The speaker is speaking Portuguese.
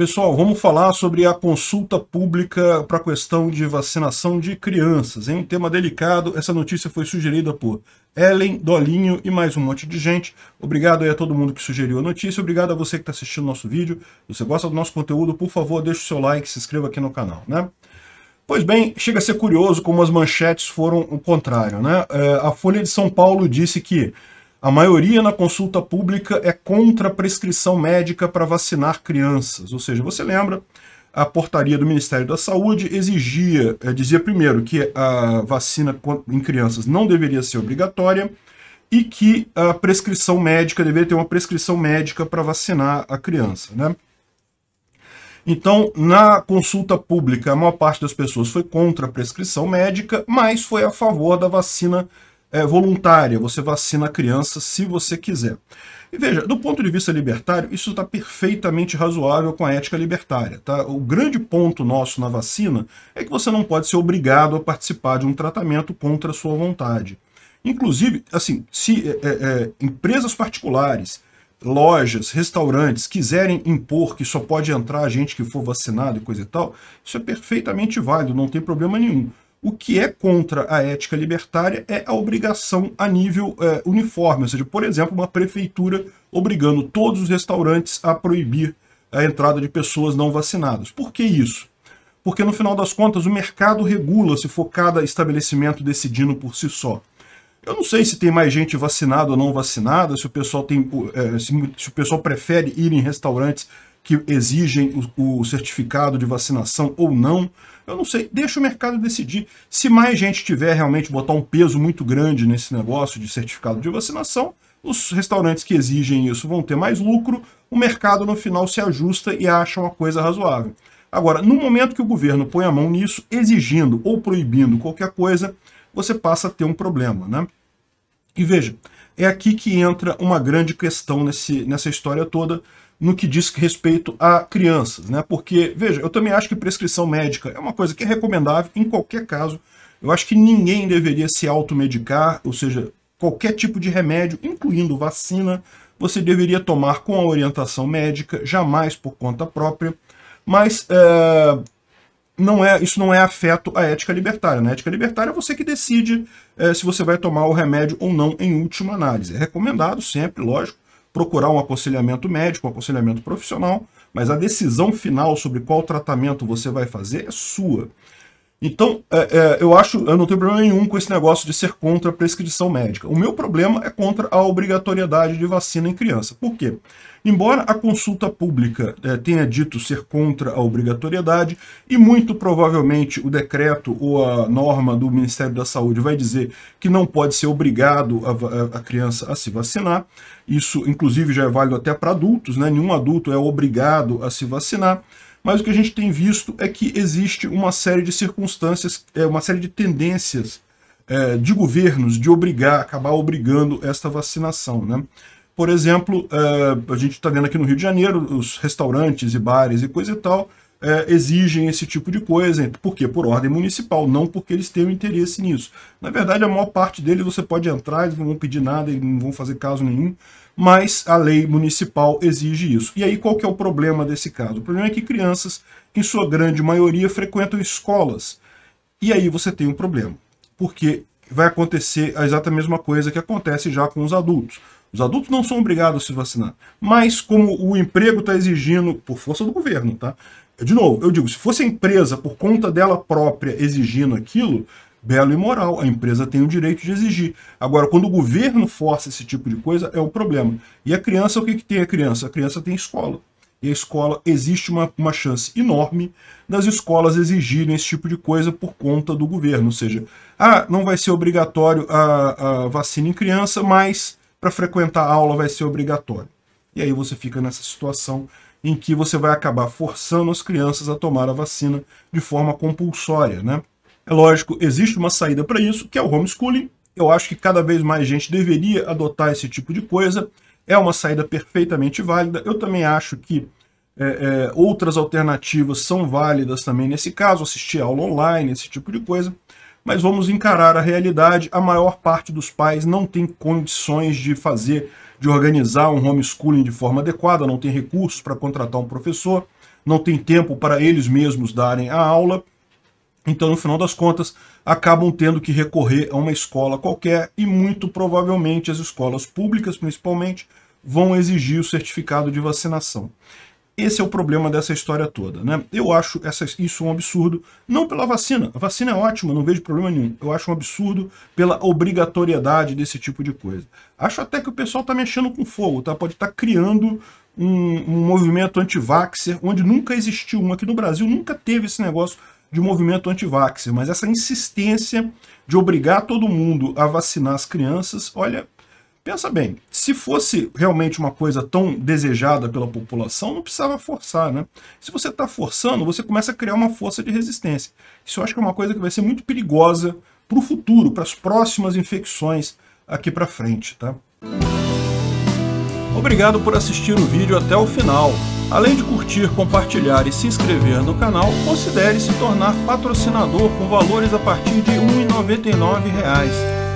Pessoal, vamos falar sobre a consulta pública para a questão de vacinação de crianças. É um tema delicado. Essa notícia foi sugerida por Ellen, Dolinho e mais um monte de gente. Obrigado aí a todo mundo que sugeriu a notícia. Obrigado a você que está assistindo nosso vídeo. Se você gosta do nosso conteúdo, por favor, deixe o seu like, se inscreva aqui no canal, né? Pois bem, chega a ser curioso como as manchetes foram o contrário, né? É, a Folha de São Paulo disse que a maioria na consulta pública é contra a prescrição médica para vacinar crianças. Ou seja, você lembra, a portaria do Ministério da Saúde exigia, eh, dizia primeiro que a vacina em crianças não deveria ser obrigatória e que a prescrição médica deveria ter uma prescrição médica para vacinar a criança, né? Então, na consulta pública, a maior parte das pessoas foi contra a prescrição médica, mas foi a favor da vacina é, voluntária, você vacina a criança se você quiser. E veja, do ponto de vista libertário, isso está perfeitamente razoável com a ética libertária. Tá? O grande ponto nosso na vacina é que você não pode ser obrigado a participar de um tratamento contra a sua vontade. Inclusive, assim, se é, é, é empresas particulares, lojas, restaurantes quiserem impor que só pode entrar gente que for vacinado e coisa e tal, isso é perfeitamente válido, não tem problema nenhum. O que é contra a ética libertária é a obrigação a nível é, uniforme, ou seja, por exemplo, uma prefeitura obrigando todos os restaurantes a proibir a entrada de pessoas não vacinadas. Por que isso? Porque no final das contas o mercado regula se for cada estabelecimento decidindo por si só. Eu não sei se tem mais gente vacinada ou não vacinada, se o pessoal tem, é, se o pessoal prefere ir em restaurantes que exigem o, o certificado de vacinação ou não. Eu não sei, deixa o mercado decidir. Se mais gente tiver realmente botar um peso muito grande nesse negócio de certificado de vacinação, os restaurantes que exigem isso vão ter mais lucro, o mercado no final se ajusta e acha uma coisa razoável. Agora, no momento que o governo põe a mão nisso, exigindo ou proibindo qualquer coisa, você passa a ter um problema, né? E veja, é aqui que entra uma grande questão nesse, nessa história toda no que diz respeito a crianças, né? Porque, veja, eu também acho que prescrição médica é uma coisa que é recomendável em qualquer caso. Eu acho que ninguém deveria se automedicar, ou seja, qualquer tipo de remédio, incluindo vacina, você deveria tomar com a orientação médica, jamais por conta própria. Mas é, não é, isso não é afeto à ética libertária. Na né? ética libertária é você que decide é, se você vai tomar o remédio ou não em última análise. É recomendado sempre, lógico, procurar um aconselhamento médico, um aconselhamento profissional, mas a decisão final sobre qual tratamento você vai fazer é sua. Então, é, é, eu acho, eu não tenho problema nenhum com esse negócio de ser contra a prescrição médica. O meu problema é contra a obrigatoriedade de vacina em criança. Por quê? Embora a consulta pública é, tenha dito ser contra a obrigatoriedade, e muito provavelmente o decreto ou a norma do Ministério da Saúde vai dizer que não pode ser obrigado a, a criança a se vacinar, isso inclusive já é válido até para adultos, né? nenhum adulto é obrigado a se vacinar mas o que a gente tem visto é que existe uma série de circunstâncias, é, uma série de tendências é, de governos de obrigar, acabar obrigando esta vacinação. Né? Por exemplo, é, a gente está vendo aqui no Rio de Janeiro, os restaurantes e bares e coisa e tal, é, exigem esse tipo de coisa, por quê? por ordem municipal, não porque eles tenham interesse nisso. Na verdade, a maior parte deles você pode entrar, eles não vão pedir nada, eles não vão fazer caso nenhum, mas a lei municipal exige isso. E aí qual que é o problema desse caso? O problema é que crianças, em sua grande maioria, frequentam escolas. E aí você tem um problema, porque vai acontecer a exata mesma coisa que acontece já com os adultos. Os adultos não são obrigados a se vacinar, mas como o emprego está exigindo, por força do governo, tá? De novo, eu digo, se fosse a empresa por conta dela própria exigindo aquilo, belo e moral, a empresa tem o direito de exigir. Agora, quando o governo força esse tipo de coisa, é o problema. E a criança, o que, que tem a criança? A criança tem escola. E a escola, existe uma, uma chance enorme das escolas exigirem esse tipo de coisa por conta do governo. Ou seja, ah, não vai ser obrigatório a, a vacina em criança, mas para frequentar a aula vai ser obrigatório. E aí você fica nessa situação em que você vai acabar forçando as crianças a tomar a vacina de forma compulsória, né? É lógico, existe uma saída para isso, que é o homeschooling. Eu acho que cada vez mais gente deveria adotar esse tipo de coisa. É uma saída perfeitamente válida. Eu também acho que é, é, outras alternativas são válidas também nesse caso, assistir aula online, esse tipo de coisa mas vamos encarar a realidade. A maior parte dos pais não tem condições de fazer, de organizar um homeschooling de forma adequada, não tem recursos para contratar um professor, não tem tempo para eles mesmos darem a aula. Então, no final das contas, acabam tendo que recorrer a uma escola qualquer e muito provavelmente as escolas públicas, principalmente, vão exigir o certificado de vacinação. Esse é o problema dessa história toda, né? Eu acho essa, isso um absurdo, não pela vacina. A vacina é ótima, não vejo problema nenhum. Eu acho um absurdo pela obrigatoriedade desse tipo de coisa. Acho até que o pessoal está mexendo com fogo, tá? Pode estar tá criando um, um movimento anti-vaxxer, onde nunca existiu um. Aqui no Brasil nunca teve esse negócio de movimento anti-vaxxer, mas essa insistência de obrigar todo mundo a vacinar as crianças, olha, Pensa bem, se fosse realmente uma coisa tão desejada pela população, não precisava forçar, né? Se você está forçando, você começa a criar uma força de resistência. Isso eu acho que é uma coisa que vai ser muito perigosa para o futuro, para as próximas infecções aqui para frente, tá? Obrigado por assistir o vídeo até o final. Além de curtir, compartilhar e se inscrever no canal, considere se tornar patrocinador com valores a partir de R$ 1,99